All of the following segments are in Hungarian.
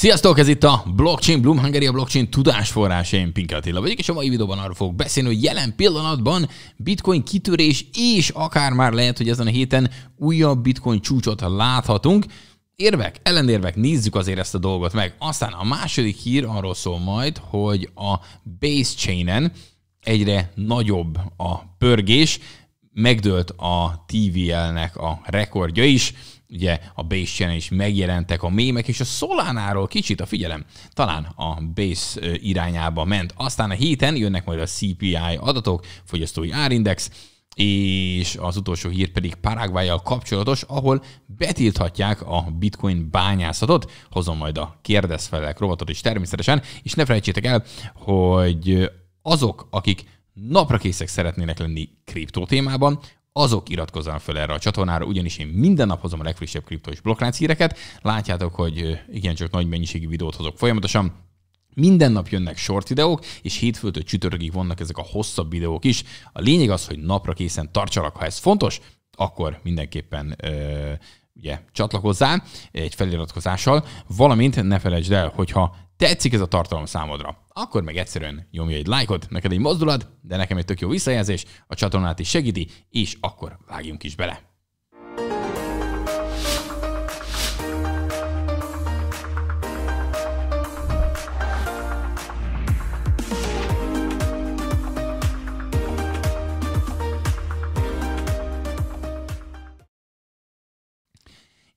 Sziasztok, ez itt a Blockchain Bloom Hungary, a blockchain tudásforrása, én Pink Attila vagyok, és a mai videóban arról fogok beszélni, hogy jelen pillanatban bitcoin kitörés, és akár már lehet, hogy ezen a héten újabb bitcoin csúcsot láthatunk. Érvek, ellenérvek, nézzük azért ezt a dolgot meg. Aztán a második hír arról szól majd, hogy a base chainen egyre nagyobb a pörgés, megdőlt a TVL-nek a rekordja is, ugye a base is megjelentek a mémek, és a Solanáról kicsit a figyelem talán a base irányába ment. Aztán a héten jönnek majd a CPI adatok, fogyasztói árindex, és az utolsó hír pedig Paraguayjal kapcsolatos, ahol betilthatják a bitcoin bányászatot. Hozom majd a kérdezfelek rovatot is természetesen, és ne felejtsétek el, hogy azok, akik napra készek szeretnének lenni kriptó témában, azok iratkozzanak fel erre a csatornára, ugyanis én minden nap hozom a legfrissebb kriptos blokklánc híreket. Látjátok, hogy igencsak nagy mennyiségű videót hozok folyamatosan, minden nap jönnek short videók, és hétfőtől csütörtökig vannak ezek a hosszabb videók is. A lényeg az, hogy napra készen tartsalak, ha ez fontos, akkor mindenképpen ö, ugye, csatlakozzál egy feliratkozással, valamint ne felejtsd el, hogyha tetszik ez a tartalom számodra, akkor meg egyszerűen nyomj egy lájkot, neked egy mozdulat, de nekem egy tök jó visszajelzés, a csatornát is segíti, és akkor vágjunk is bele.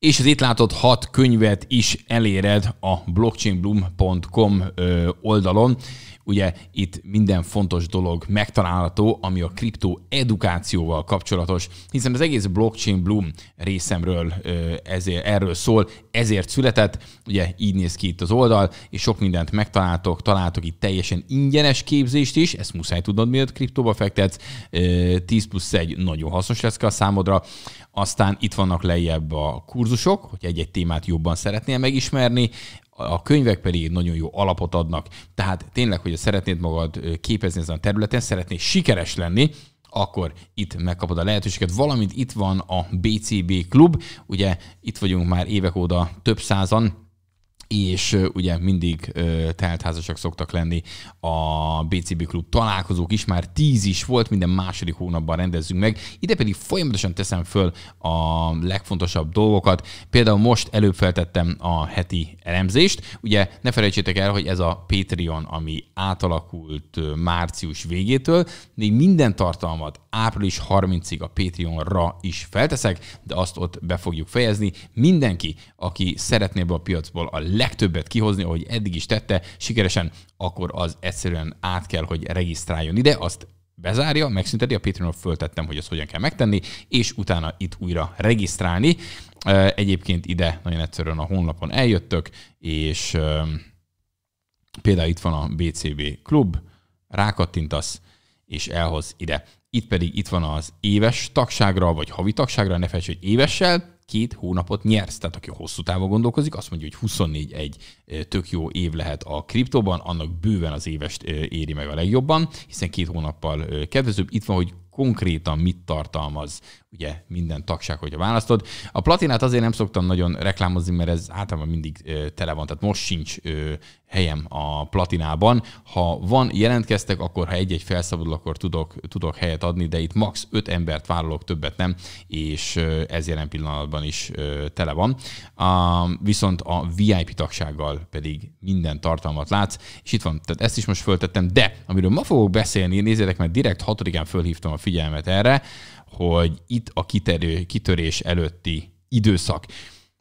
és az itt látott hat könyvet is eléred a blockchainbloom.com oldalon. Ugye itt minden fontos dolog megtalálható, ami a kriptó edukációval kapcsolatos, hiszen az egész blockchain bloom részemről ezért, erről szól, ezért született, ugye így néz ki itt az oldal, és sok mindent megtaláltok, találtok itt teljesen ingyenes képzést is, ezt muszáj tudnod, miért kriptóba fektetsz, 10 plusz 1 nagyon hasznos lesz a számodra, aztán itt vannak lejjebb a kurzusok, hogy egy-egy témát jobban szeretnél megismerni, a könyvek pedig egy nagyon jó alapot adnak. Tehát tényleg, hogyha szeretnéd magad képezni ezen a területen, szeretnél sikeres lenni, akkor itt megkapod a lehetőséget. Valamint itt van a BCB klub, ugye itt vagyunk már évek óta több százan, és ugye mindig teltházasak szoktak lenni a BCB klub találkozók is, már tíz is volt, minden második hónapban rendezzünk meg. Ide pedig folyamatosan teszem föl a legfontosabb dolgokat. Például most előbb feltettem a heti elemzést. Ugye ne felejtsétek el, hogy ez a Patreon, ami átalakult március végétől, még minden tartalmat április 30-ig a Patreonra is felteszek, de azt ott be fogjuk fejezni. Mindenki, aki szeretné ebből a piacból a legtöbbet kihozni, ahogy eddig is tette sikeresen, akkor az egyszerűen át kell, hogy regisztráljon ide, azt bezárja, megszünteti, a Patreon föltettem, hogy ezt hogyan kell megtenni, és utána itt újra regisztrálni. Egyébként ide nagyon egyszerűen a honlapon eljöttök, és például itt van a BCB klub, rákattintasz, és elhoz ide. Itt pedig itt van az éves tagságra, vagy havi tagságra, ne felejtsd, hogy évessel, két hónapot nyersz. Tehát aki hosszú távon gondolkozik, azt mondja, hogy 24 egy tök jó év lehet a kriptóban, annak bőven az évest éri meg a legjobban, hiszen két hónappal kedvezőbb. Itt van, hogy konkrétan mit tartalmaz ugye minden tagság, hogyha választod. A platinát azért nem szoktam nagyon reklámozni, mert ez általában mindig tele van, tehát most sincs helyem a platinában. Ha van, jelentkeztek, akkor ha egy-egy felszabadul, akkor tudok, tudok helyet adni, de itt max. 5 embert vállalok, többet nem, és ez jelen pillanatban is tele van. Viszont a VIP tagsággal pedig minden tartalmat látsz, és itt van, tehát ezt is most föltettem, de amiről ma fogok beszélni, nézzétek, mert direkt hatodikán fölhívtam a figyelmet erre, hogy itt a kiterő, kitörés előtti időszak.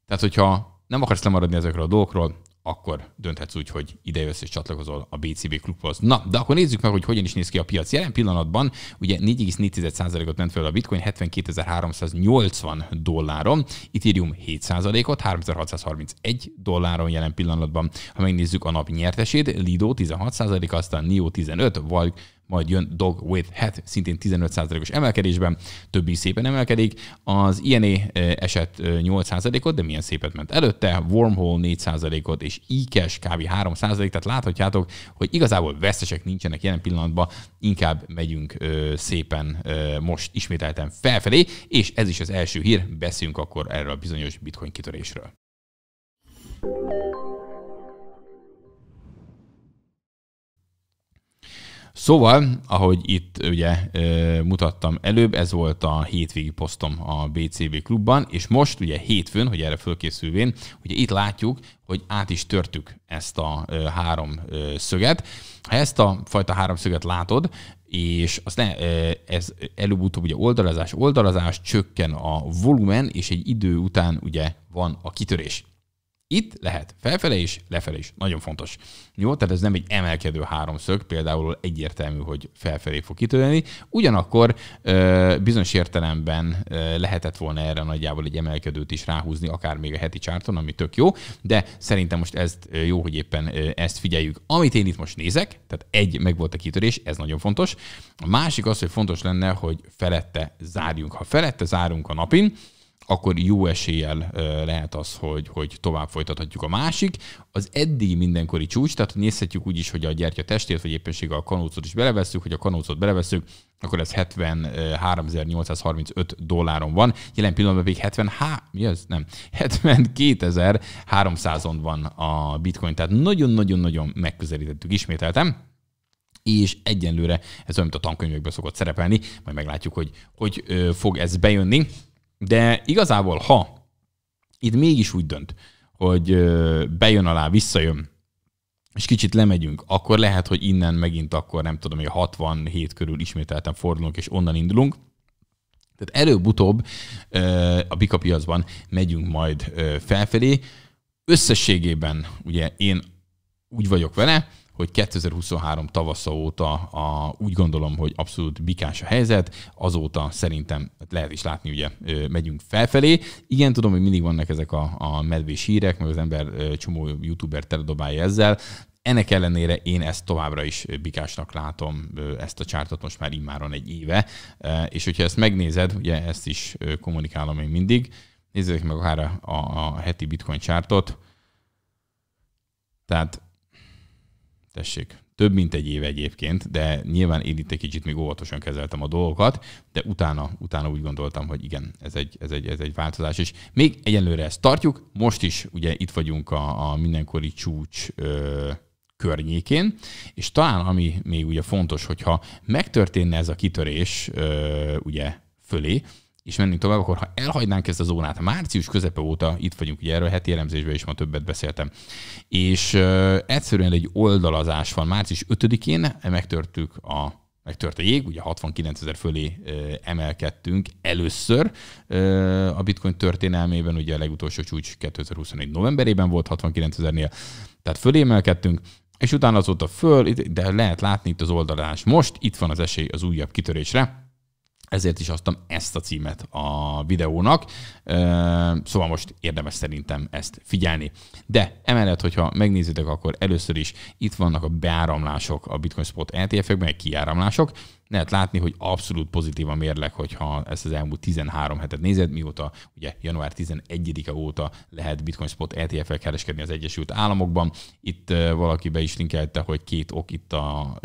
Tehát, hogyha nem akarsz lemaradni ezekről a dolgokról, akkor dönthetsz úgy, hogy ide jössz és csatlakozol a BCB klubhoz. Na, de akkor nézzük meg, hogy hogyan is néz ki a piac. Jelen pillanatban ugye 4,4%-ot ment fel a bitcoin 72.380 dolláron, Ethereum 7%-ot, 3631 dolláron jelen pillanatban. Ha megnézzük a nap nyertesét, Lido 16%, aztán NIO 15, Valk majd jön Dog with Hat, szintén 15%-os emelkedésben, többi szépen emelkedik. Az INE eset 8%-ot, de milyen szépet ment előtte, Wormhole 4%-ot és Ikes kb. 3%, tehát láthatjátok, hogy igazából vesztesek nincsenek jelen pillanatban, inkább megyünk eh, szépen eh, most ismételten felfelé, és ez is az első hír, beszéljünk akkor erről a bizonyos bitcoin kitörésről. Szóval, ahogy itt ugye mutattam előbb, ez volt a hétvégi posztom a BCB klubban, és most ugye hétfőn, hogy erre fölkészülvén, ugye itt látjuk, hogy át is törtük ezt a három szöget. Ha ezt a fajta három szöget látod, és azt ne, ez előbb-utóbb ugye oldalazás, oldalazás, csökken a volumen, és egy idő után ugye van a kitörés. Itt lehet felfele is, lefele is. Nagyon fontos. Jó, tehát ez nem egy emelkedő háromszög, például egyértelmű, hogy felfelé fog kitörni. Ugyanakkor bizonyos értelemben lehetett volna erre nagyjából egy emelkedőt is ráhúzni, akár még a heti csárton, ami tök jó, de szerintem most ezt jó, hogy éppen ezt figyeljük. Amit én itt most nézek, tehát egy meg volt a kitörés, ez nagyon fontos. A másik az, hogy fontos lenne, hogy felette zárjunk. Ha felette zárunk a napin, akkor jó eséllyel lehet az, hogy, hogy tovább folytathatjuk a másik. Az eddig mindenkori csúcs, tehát nézhetjük úgy is, hogy a gyertya testét, vagy éppenséggel a kanócot is belevesszük, hogy a kanócot belevesszük, akkor ez 73.835 dolláron van, jelen pillanatban még 70, há, mi ez? Nem, 72.300-on van a bitcoin, tehát nagyon-nagyon-nagyon megközelítettük, ismételtem és egyenlőre ez olyan, mint a tankönyvekben szokott szerepelni, majd meglátjuk, hogy hogy fog ez bejönni. De igazából, ha itt mégis úgy dönt, hogy bejön alá, visszajön, és kicsit lemegyünk, akkor lehet, hogy innen megint akkor nem tudom, hogy 67 körül ismételten fordulunk, és onnan indulunk. Tehát előbb-utóbb a Bika piacban megyünk majd felfelé. Összességében ugye én úgy vagyok vele, hogy 2023 tavasza óta a, úgy gondolom, hogy abszolút bikás a helyzet, azóta szerintem hát lehet is látni, ugye megyünk felfelé. Igen, tudom, hogy mindig vannak ezek a, a medvés hírek, meg az ember csomó youtuber teledobálja ezzel, ennek ellenére én ezt továbbra is bikásnak látom, ezt a csártot most már immáron egy éve, és hogyha ezt megnézed, ugye ezt is kommunikálom én mindig, nézzétek meg akár a, a heti bitcoin csártot, tehát tessék, több mint egy év egyébként, de nyilván én itt egy kicsit még óvatosan kezeltem a dolgokat, de utána, utána úgy gondoltam, hogy igen, ez egy, ez egy, ez egy változás, és még egyelőre ezt tartjuk, most is ugye itt vagyunk a, a mindenkori csúcs ö, környékén, és talán ami még ugye fontos, hogyha megtörténne ez a kitörés ö, ugye fölé, és mennünk tovább, akkor ha elhagynánk ezt a zónát, március közepe óta itt vagyunk, ugye erről heti elemzésben is ma többet beszéltem, és uh, egyszerűen egy oldalazás van. Március 5-én megtörtük a megtört a jég, ugye 69 ezer fölé ö, emelkedtünk először ö, a bitcoin történelmében, ugye a legutolsó csúcs 2021 novemberében volt 69 ezernél, tehát fölé emelkedtünk, és utána azóta föl, de lehet látni itt az oldalás. Most itt van az esély az újabb kitörésre, ezért is adtam ezt a címet a videónak, szóval most érdemes szerintem ezt figyelni. De emellett, hogyha megnézitek, akkor először is itt vannak a beáramlások a Bitcoin Spot ETF-ekben, kiáramlások, lehet látni, hogy abszolút pozitív a mérleg, hogyha ezt az elmúlt 13 hetet nézed, mióta ugye január 11-e óta lehet Bitcoin Spot ETF-el kereskedni az Egyesült Államokban. Itt valaki be is linkelte, hogy két ok itt a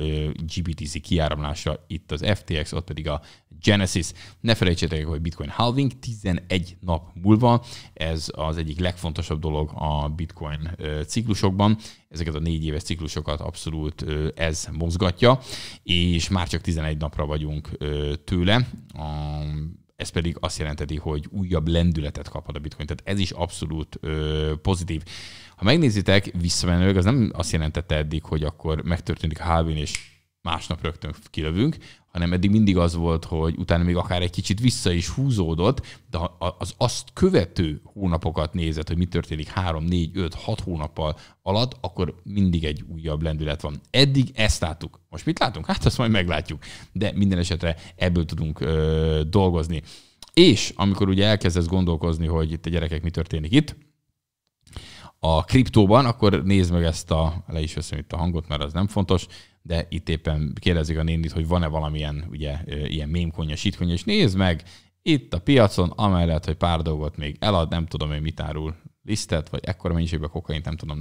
GBTC kiáramlása, itt az FTX, ott pedig a Genesis. Ne felejtsétek, hogy Bitcoin halving 11 nap múlva, ez az egyik legfontosabb dolog a Bitcoin ciklusokban, ezeket a négy éves ciklusokat abszolút ez mozgatja, és már csak 11 napra vagyunk tőle. Ez pedig azt jelenteti, hogy újabb lendületet kaphat a bitcoin. Tehát ez is abszolút pozitív. Ha megnézitek visszamenőleg, az nem azt jelentette eddig, hogy akkor megtörténik halving, és másnap rögtön kilövünk, hanem eddig mindig az volt, hogy utána még akár egy kicsit vissza is húzódott, de az azt követő hónapokat nézett, hogy mi történik 3, 4, 5, 6 hónappal alatt, akkor mindig egy újabb lendület van. Eddig ezt láttuk. Most mit látunk? Hát azt majd meglátjuk. De minden esetre ebből tudunk ö, dolgozni. És amikor ugye elkezdesz gondolkozni, hogy itt a gyerekek mi történik itt, a kriptóban, akkor nézd meg ezt a, le is veszem itt a hangot, mert az nem fontos, de itt éppen kérdezik a nénit, hogy van-e valamilyen ugye, ilyen mémkonya, sitkonya, és nézd meg, itt a piacon, amellett, hogy pár dolgot még elad, nem tudom, hogy mit árul, lisztet, vagy ekkora mennyiségben kokain, nem tudom,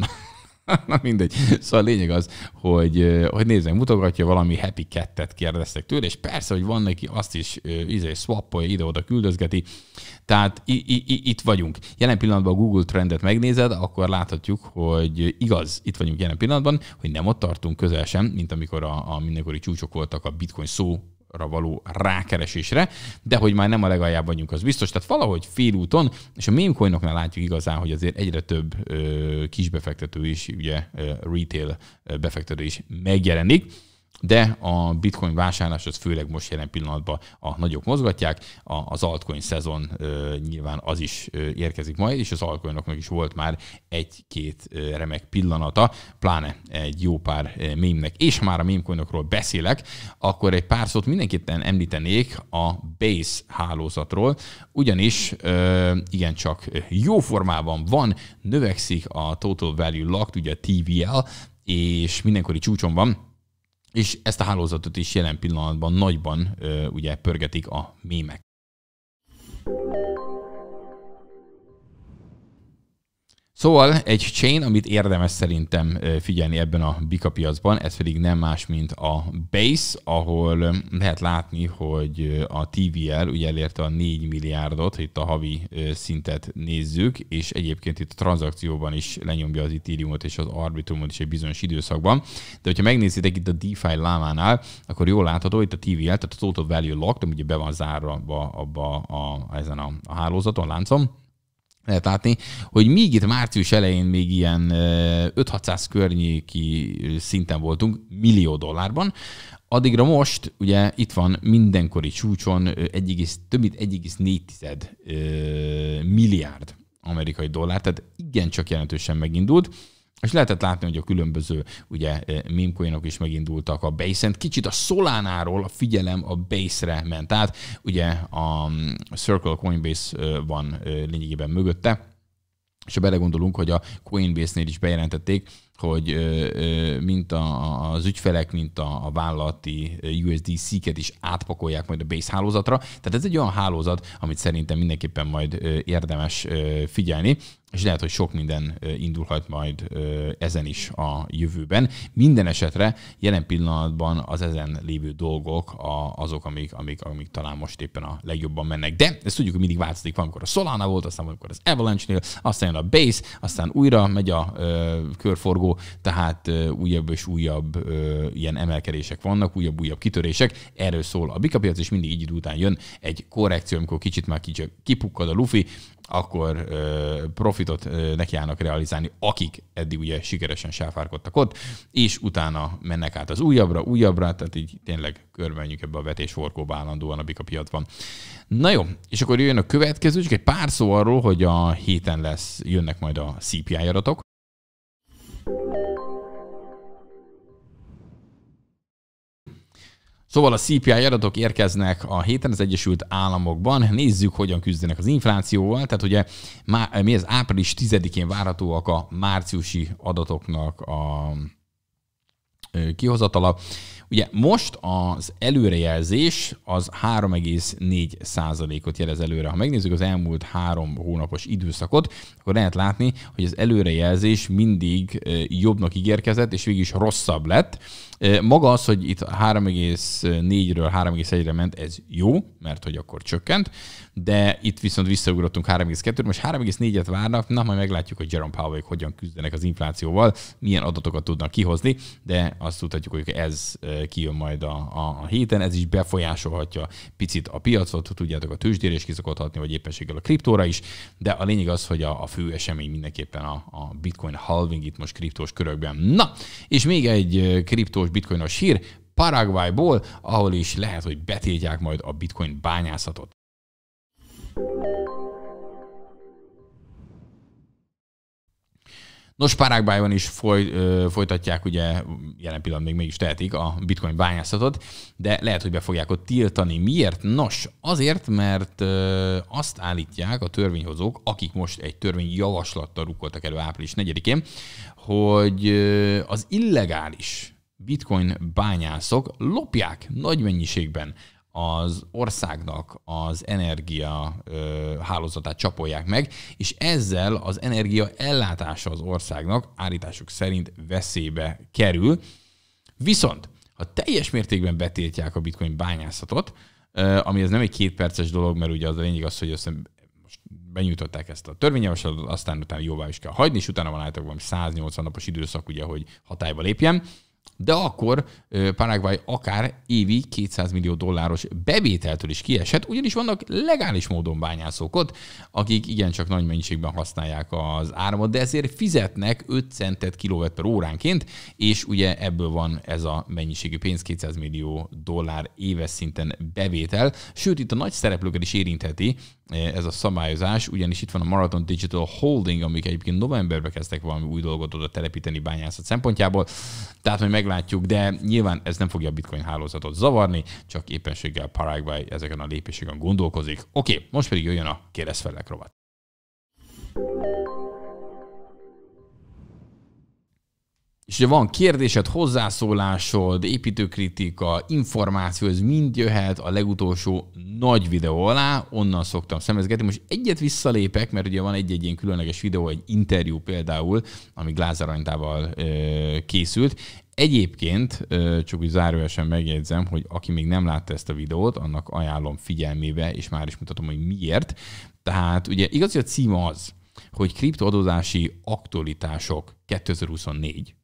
Na mindegy. Szóval a lényeg az, hogy, hogy nézzen, mutogatja valami happy kettet kérdeztek tőle, és persze, hogy van neki, azt is izé, swappolja, ide-oda küldözgeti. Tehát itt vagyunk. Jelen pillanatban a Google trendet megnézed, akkor láthatjuk, hogy igaz, itt vagyunk jelen pillanatban, hogy nem ott tartunk közel sem, mint amikor a, a mindenkori csúcsok voltak a bitcoin szó ra való rákeresésre, de hogy már nem a legaljában vagyunk, az biztos. Tehát valahogy félúton, és a mémcoinoknál látjuk igazán, hogy azért egyre több ö, kisbefektető is, ugye ö, retail befektető is megjelenik de a bitcoin vásárlás az főleg most jelen pillanatban a nagyok mozgatják, az altcoin szezon nyilván az is érkezik majd, és az altcoinoknak is volt már egy-két remek pillanata, pláne egy jó pár mémnek, és már a mémcoinokról beszélek, akkor egy pár szót mindenképpen említenék a Base hálózatról, ugyanis igencsak jó formában van, növekszik a Total Value Locked, ugye TVL, és mindenkori csúcson van, és ezt a hálózatot is jelen pillanatban nagyban ugye pörgetik a mémek. Szóval egy chain, amit érdemes szerintem figyelni ebben a bika piacban, ez pedig nem más, mint a Base, ahol lehet látni, hogy a TVL ugye elérte a 4 milliárdot, itt a havi szintet nézzük, és egyébként itt a tranzakcióban is lenyomja az ethereum és az Arbitrumot is egy bizonyos időszakban. De hogyha megnézitek itt a DeFi lámánál, akkor jól látható itt a TVL, tehát a Total Value Locked, ami ugye be van zárva abba, abba a, ezen a, a hálózaton, láncom, lehet látni, hogy míg itt március elején még ilyen 5-600 környéki szinten voltunk, millió dollárban, addigra most ugye itt van mindenkori csúcson egy egész, több mint 1,4 milliárd amerikai dollár, tehát igencsak jelentősen megindult. És lehetett látni, hogy a különböző ugye eh, mimkoinok is megindultak a base Kicsit a Solanáról a figyelem a base-re ment át. Ugye a mm, Circle Coinbase eh, van eh, lényegében mögötte, és ha belegondolunk, hogy a Coinbase-nél is bejelentették, hogy mint a, az ügyfelek, mint a, vállalati USDC-ket is átpakolják majd a base hálózatra. Tehát ez egy olyan hálózat, amit szerintem mindenképpen majd érdemes figyelni és lehet, hogy sok minden indulhat majd ezen is a jövőben. Minden esetre jelen pillanatban az ezen lévő dolgok azok, amik, amik, amik talán most éppen a legjobban mennek. De ezt tudjuk, hogy mindig változik. amikor a Solana volt, aztán amikor az Avalanche-nél, aztán jön a Base, aztán újra megy a körforgó, forgó, tehát újabb és újabb ilyen emelkedések vannak, újabb-újabb kitörések. Erről szól a bikapiac, és mindig így idő után jön egy korrekció, amikor kicsit már kicsit kipukkad a lufi, akkor profitot nekiállnak realizálni, akik eddig ugye sikeresen sáfárkodtak ott, és utána mennek át az újabbra, újabbra, tehát így tényleg körbenjük ebbe a vetésforgóba állandóan a bikapiatban. Na jó, és akkor jön a következő, csak egy pár szó arról, hogy a héten lesz, jönnek majd a CPI adatok, Szóval a CPI adatok érkeznek a héten az Egyesült Államokban. Nézzük, hogyan küzdenek az inflációval. Tehát ugye má, mi az április 10-én várhatóak a márciusi adatoknak a kihozatala. Ugye most az előrejelzés az 3,4 százalékot jelez előre. Ha megnézzük az elmúlt három hónapos időszakot, akkor lehet látni, hogy az előrejelzés mindig jobbnak ígérkezett, és végig is rosszabb lett. Maga az, hogy itt 3,4-ről 3,1-re ment, ez jó, mert hogy akkor csökkent, de itt viszont visszaugrottunk 3,2-re, most 3,4-et várnak, na majd meglátjuk, hogy Jerome powell hogyan küzdenek az inflációval, milyen adatokat tudnak kihozni, de azt tudhatjuk, hogy ez kijön majd a, a, a héten, ez is befolyásolhatja picit a piacot, tudjátok, a tőzsdére is kiszokott vagy éppenséggel a kriptóra is, de a lényeg az, hogy a, a fő esemény mindenképpen a, a bitcoin halving itt most kriptós körökben. Na, és még egy kriptó fontos bitcoinos hír Paraguayból, ahol is lehet, hogy betiltják majd a bitcoin bányászatot. Nos, Paraguayban is foly, ö, folytatják, ugye jelen pillanat még mégis tehetik a bitcoin bányászatot, de lehet, hogy be fogják ott tiltani. Miért? Nos, azért, mert ö, azt állítják a törvényhozók, akik most egy törvényjavaslattal rukkoltak elő április 4-én, hogy ö, az illegális bitcoin bányászok lopják nagy mennyiségben az országnak az energia ö, hálózatát csapolják meg, és ezzel az energia ellátása az országnak állításuk szerint veszélybe kerül. Viszont, ha teljes mértékben betiltják a bitcoin bányászatot, ö, ami ez nem egy kétperces dolog, mert ugye az a lényeg az, hogy azt most benyújtották ezt a törvényjavaslatot, aztán utána jóvá is kell hagyni, és utána van álltak valami 180 napos időszak, ugye, hogy hatályba lépjen de akkor Paraguay akár évi 200 millió dolláros bevételtől is kieshet, ugyanis vannak legális módon bányászók ott, akik igencsak nagy mennyiségben használják az áramot, de ezért fizetnek 5 centet kilowatt per óránként, és ugye ebből van ez a mennyiségű pénz, 200 millió dollár éves szinten bevétel, sőt itt a nagy szereplőket is érintheti ez a szabályozás, ugyanis itt van a Marathon Digital Holding, amik egyébként novemberben kezdtek valami új dolgot oda telepíteni bányászat szempontjából, tehát majd meg meglátjuk, de nyilván ez nem fogja a bitcoin hálózatot zavarni, csak éppenséggel Paraguay ezeken a lépéseken gondolkozik. Oké, okay, most pedig jöjjön a kérdez felek rovat. És ugye van kérdésed, hozzászólásod, építőkritika, információ, ez mind jöhet a legutolsó nagy videó alá, onnan szoktam szemezgetni. Most egyet visszalépek, mert ugye van egy-egy ilyen különleges videó, egy interjú például, ami Glázar ö, készült. Egyébként, csak úgy zárójelesen megjegyzem, hogy aki még nem látta ezt a videót, annak ajánlom figyelmébe, és már is mutatom, hogy miért. Tehát ugye igaz, hogy a cím az, hogy kriptoadózási aktualitások 2024,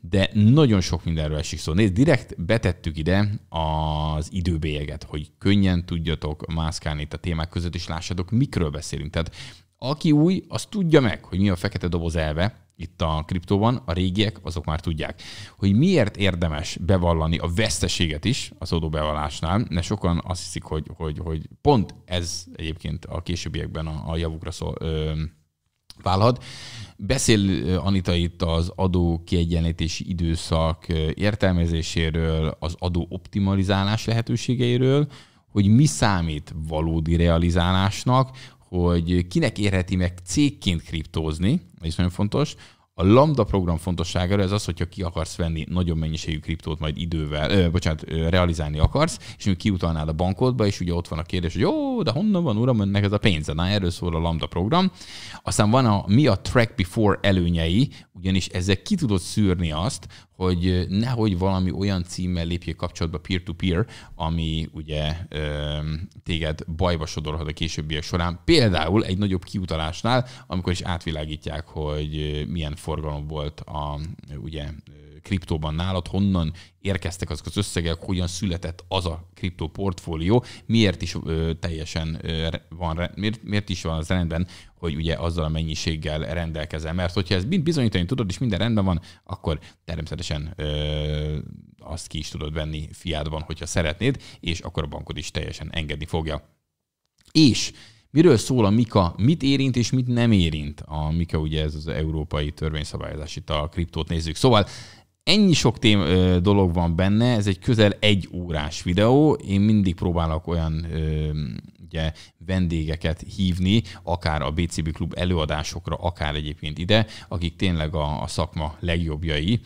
de nagyon sok mindenről esik szó. Nézd, direkt betettük ide az időbélyeget, hogy könnyen tudjatok mászkálni itt a témák között, és lássatok, mikről beszélünk. Tehát aki új, az tudja meg, hogy mi a fekete doboz elve, itt a kriptóban, a régiek, azok már tudják, hogy miért érdemes bevallani a veszteséget is az adóbevallásnál, mert sokan azt hiszik, hogy, hogy, hogy pont ez egyébként a későbbiekben a, a javukra szól, ö, válhat. Beszél Anita itt az adó kiegyenlítési időszak értelmezéséről, az adó optimalizálás lehetőségeiről, hogy mi számít valódi realizálásnak, hogy kinek érheti meg cégként kriptózni, ez nagyon fontos, a Lambda program fontosságára ez az, hogyha ki akarsz venni nagyon mennyiségű kriptót majd idővel, ö, bocsánat, ö, realizálni akarsz, és mi kiutalnád a bankodba, és ugye ott van a kérdés, hogy jó, de honnan van uram önnek ez a pénze? Na, erről szól a Lambda program. Aztán van a mi a track before előnyei, ugyanis ezzel ki tudod szűrni azt, hogy nehogy valami olyan címmel lépjél kapcsolatba peer-to-peer, ami ugye téged bajba sodorhat a későbbiek során. Például egy nagyobb kiutalásnál, amikor is átvilágítják, hogy milyen forgalom volt a ugye kriptóban nálad, honnan érkeztek azok az összegek, hogyan született az a kriptoportfólió, miért is ö, teljesen ö, van, miért, miért is van az rendben, hogy ugye azzal a mennyiséggel rendelkezel. Mert hogyha ez mind bizonyítani tudod, és minden rendben van, akkor természetesen ö, azt ki is tudod venni fiádban, hogyha szeretnéd, és akkor a bankod is teljesen engedni fogja. És Miről szól a Mika, mit érint és mit nem érint? A Mika ugye ez az európai törvényszabályozás, itt a kriptót nézzük. Szóval ennyi sok tém, ö, dolog van benne, ez egy közel egy órás videó, én mindig próbálok olyan ö, ugye, vendégeket hívni, akár a BCB Klub előadásokra, akár egyébként ide, akik tényleg a, a szakma legjobbjai,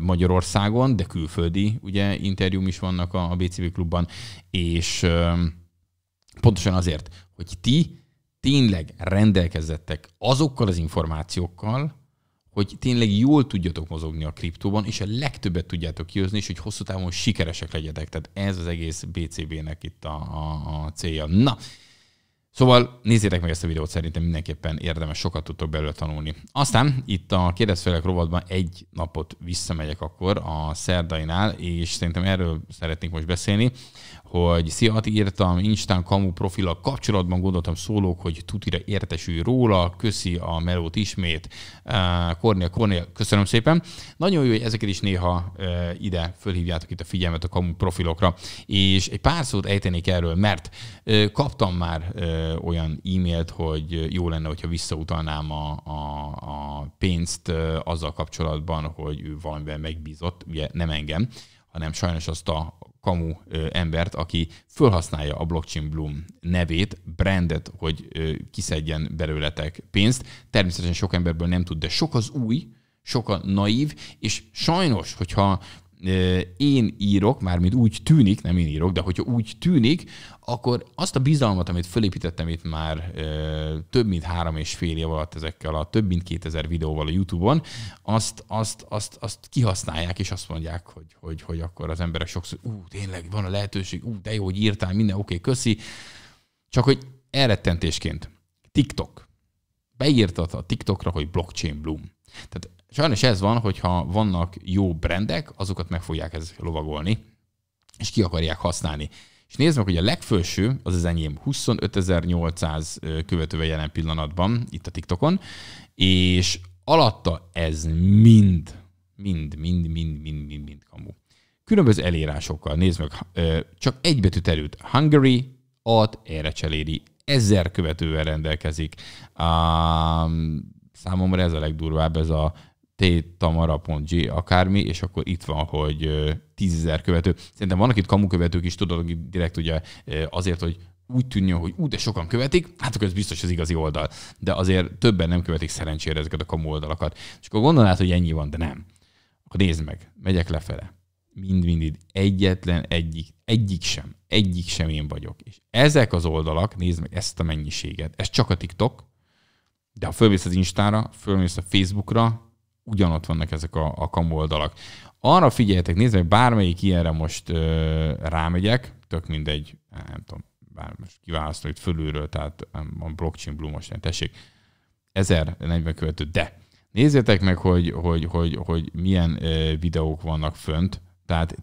Magyarországon, de külföldi ugye interjúm is vannak a BCB klubban, és pontosan azért, hogy ti tényleg rendelkezettek azokkal az információkkal, hogy tényleg jól tudjatok mozogni a kriptóban, és a legtöbbet tudjátok kihozni, és hogy hosszú távon sikeresek legyetek. Tehát ez az egész BCB-nek itt a, a, a célja. Na, Szóval nézzétek meg ezt a videót, szerintem mindenképpen érdemes, sokat tudtok belőle tanulni. Aztán itt a kérdezfelek rovatban egy napot visszamegyek akkor a szerdainál, és szerintem erről szeretnék most beszélni, hogy szia, írtam, Instán kamu profila kapcsolatban gondoltam szólók, hogy tutira értesülj róla, köszi a melót ismét, Kornél, Kornél, köszönöm szépen. Nagyon jó, hogy ezeket is néha ide fölhívjátok itt a figyelmet a kamu profilokra, és egy pár szót ejtenék erről, mert kaptam már olyan e-mailt, hogy jó lenne, hogyha visszautalnám a, a, a pénzt azzal kapcsolatban, hogy ő valamiben megbízott, ugye nem engem, hanem sajnos azt a kamu embert, aki felhasználja a Blockchain Bloom nevét, brandet, hogy kiszedjen belőletek pénzt. Természetesen sok emberből nem tud, de sok az új, sok a naív, és sajnos, hogyha én írok, mármint úgy tűnik, nem én írok, de hogyha úgy tűnik, akkor azt a bizalmat, amit fölépítettem itt már több mint három és fél év alatt ezekkel a több mint 2000 videóval a YouTube-on, azt, azt, azt, azt kihasználják, és azt mondják, hogy, hogy, hogy akkor az emberek sokszor, ú, tényleg van a lehetőség, ú, de jó, hogy írtál, minden oké, okay, köszi. Csak hogy elrettentésként, TikTok. Beírtad a TikTokra, hogy blockchain bloom. Tehát Sajnos ez van, hogyha vannak jó brendek, azokat meg fogják ez lovagolni, és ki akarják használni. És nézd meg, hogy a legfőső, az az enyém, 25.800 követővel jelen pillanatban, itt a TikTokon, és alatta ez mind, mind, mind, mind, mind, mind, mind kamu. Különböző elérásokkal, nézd meg, csak egy betű terült, Hungary, ad, erre cseléri, ezer követővel rendelkezik. Um, számomra ez a legdurvább, ez a t.tamara.g akármi, és akkor itt van, hogy tízezer követő. Szerintem vannak itt kamukövetők is, tudod, hogy direkt ugye azért, hogy úgy tűnjön, hogy úgy, de sokan követik, hát akkor ez biztos az igazi oldal. De azért többen nem követik szerencsére ezeket a kamu oldalakat. És akkor gondolnád, hogy ennyi van, de nem. Akkor nézd meg, megyek lefele. Mind-mind egyetlen egyik, egyik sem, egyik sem én vagyok. És ezek az oldalak, nézd meg ezt a mennyiséget, ez csak a TikTok, de ha fölmész az Instára, fölmész a Facebookra, ugyanott vannak ezek a, a kamu oldalak. Arra figyeljetek, nézd meg, bármelyik ilyenre most ö, rámegyek, tök mindegy, eh, nem tudom, bár most kiválasztom itt fölülről, tehát a blockchain blue most nem tessék, 1040 követő, de nézzétek meg, hogy, hogy, hogy, hogy milyen ö, videók vannak fönt, tehát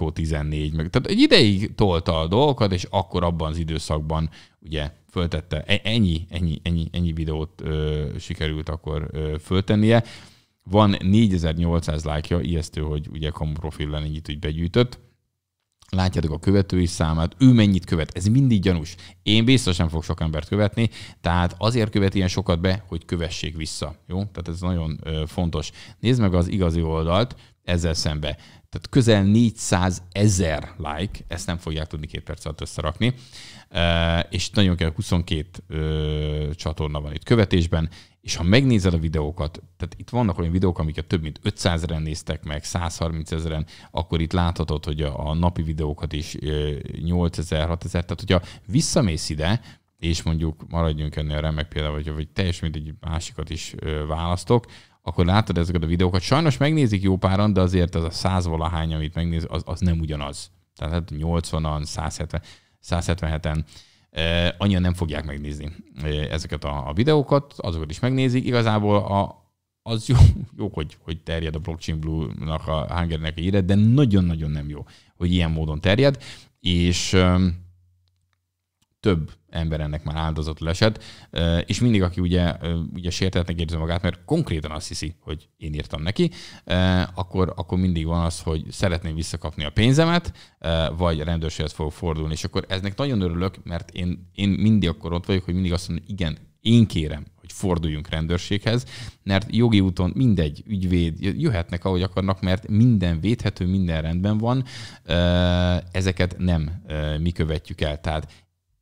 ó 14, meg, tehát egy ideig tolta a dolgokat, és akkor abban az időszakban ugye föltette, e, ennyi, ennyi, ennyi, ennyi videót ö, sikerült akkor ö, föltennie. Van 4800 lájkja, ijesztő, hogy ugye kamu profillen ennyit úgy begyűjtött. Látjátok a követői számát, ő mennyit követ, ez mindig gyanús. Én biztosan fog sok embert követni, tehát azért követ ilyen sokat be, hogy kövessék vissza. Jó? Tehát ez nagyon fontos. Nézd meg az igazi oldalt ezzel szembe. Tehát közel 400 ezer like, ezt nem fogják tudni két perc alatt összerakni és nagyon kell, 22 csatorna van itt követésben, és ha megnézed a videókat, tehát itt vannak olyan videók, amiket több mint 500 ezeren néztek meg, 130 ezeren, akkor itt láthatod, hogy a, napi videókat is 6 ezer, tehát hogyha visszamész ide, és mondjuk maradjunk ennél a remek például, vagy, vagy teljesen mindegy másikat is választok, akkor látod ezeket a videókat. Sajnos megnézik jó páran, de azért az a 100 valahány, amit megnéz, az, az nem ugyanaz. Tehát 80-an, hát 170. 177-en. Annyian nem fogják megnézni ezeket a, a videókat, azokat is megnézik. Igazából a, az jó, jó hogy, hogy terjed a Blockchain Blue-nak, a hangernek a híre, de nagyon-nagyon nem jó, hogy ilyen módon terjed, és több ember ennek már áldozatul esett, és mindig, aki ugye, ugye sértetnek érzi magát, mert konkrétan azt hiszi, hogy én írtam neki, akkor, akkor mindig van az, hogy szeretném visszakapni a pénzemet, vagy a rendőrséghez fogok fordulni, és akkor eznek nagyon örülök, mert én, én mindig akkor ott vagyok, hogy mindig azt mondom, igen, én kérem, hogy forduljunk rendőrséghez, mert jogi úton mindegy ügyvéd jöhetnek, ahogy akarnak, mert minden védhető, minden rendben van, ezeket nem mi követjük el. Tehát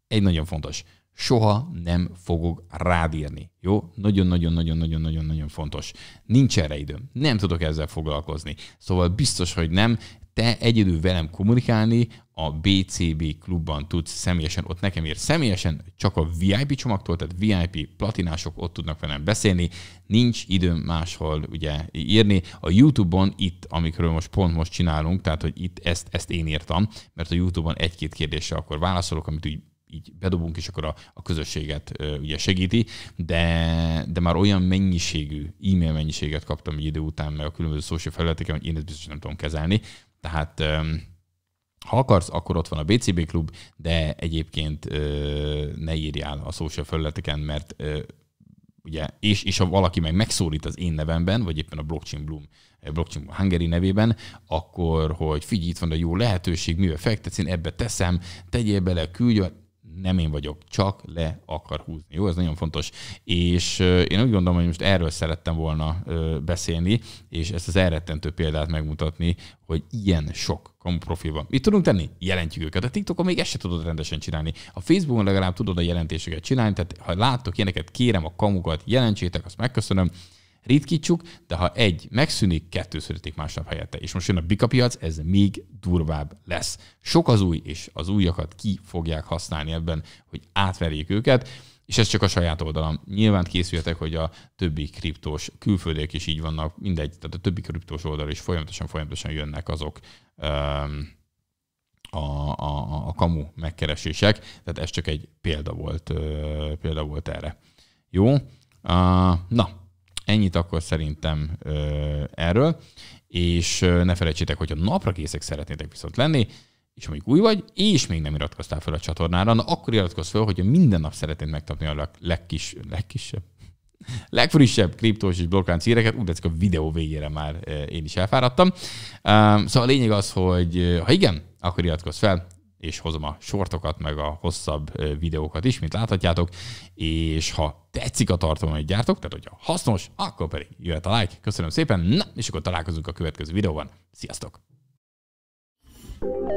egy nagyon fontos. Soha nem fogok rád írni. Jó? Nagyon-nagyon-nagyon-nagyon-nagyon-nagyon fontos. Nincs erre időm. Nem tudok ezzel foglalkozni. Szóval biztos, hogy nem. Te egyedül velem kommunikálni a BCB klubban tudsz személyesen, ott nekem ér személyesen, csak a VIP csomagtól, tehát VIP platinások ott tudnak velem beszélni, nincs időm máshol ugye írni. A YouTube-on itt, amikről most pont most csinálunk, tehát hogy itt ezt, ezt én írtam, mert a YouTube-on egy-két kérdésre akkor válaszolok, amit úgy így bedobunk, és akkor a, a közösséget ö, ugye segíti, de, de már olyan mennyiségű e-mail mennyiséget kaptam egy idő után, meg a különböző social felületeken, hogy én ezt biztos nem tudom kezelni. Tehát ö, ha akarsz, akkor ott van a BCB klub, de egyébként ö, ne írjál a social felületeken, mert ö, ugye, és, és ha valaki meg megszólít az én nevemben, vagy éppen a Blockchain Bloom, eh, Blockchain Hungary nevében, akkor, hogy figyelj, itt van a jó lehetőség, mivel fektetsz, én ebbe teszem, tegyél bele, küldj, nem én vagyok, csak le akar húzni. Jó, ez nagyon fontos. És én úgy gondolom, hogy most erről szerettem volna beszélni, és ezt az elrettentő példát megmutatni, hogy ilyen sok kamu profil van. Mit tudunk tenni? Jelentjük őket. A TikTokon még ezt se tudod rendesen csinálni. A Facebookon legalább tudod a jelentéseket csinálni, tehát ha láttok ilyeneket, kérem a kamukat, jelentsétek, azt megköszönöm ritkítsuk, de ha egy megszűnik, kettő születik másnap helyette. És most jön a bikapiac, ez még durvább lesz. Sok az új, és az újakat ki fogják használni ebben, hogy átverjék őket és ez csak a saját oldalam. Nyilván készüljetek, hogy a többi kriptós külföldiek is így vannak, mindegy, tehát a többi kriptós oldal is folyamatosan, folyamatosan jönnek azok um, a, a, a kamu megkeresések, tehát ez csak egy példa volt, uh, példa volt erre. Jó? Uh, na, Ennyit akkor szerintem erről, és ne felejtsétek, hogyha napra készek szeretnétek viszont lenni, és mondjuk új vagy, és még nem iratkoztál fel a csatornára, na akkor iratkozz fel, hogyha minden nap szeretnéd megtapni a leg, legkis, legkisebb, legfrissebb kriptós és blokklánc híreket, úgy tetszik a videó végére már én is elfáradtam. Szóval a lényeg az, hogy ha igen, akkor iratkozz fel, és hozom a sortokat, meg a hosszabb videókat is, mint láthatjátok, és ha tetszik a tartalom, amit gyártok, tehát hogyha hasznos, akkor pedig jöhet a like. Köszönöm szépen, na, és akkor találkozunk a következő videóban. Sziasztok! thank you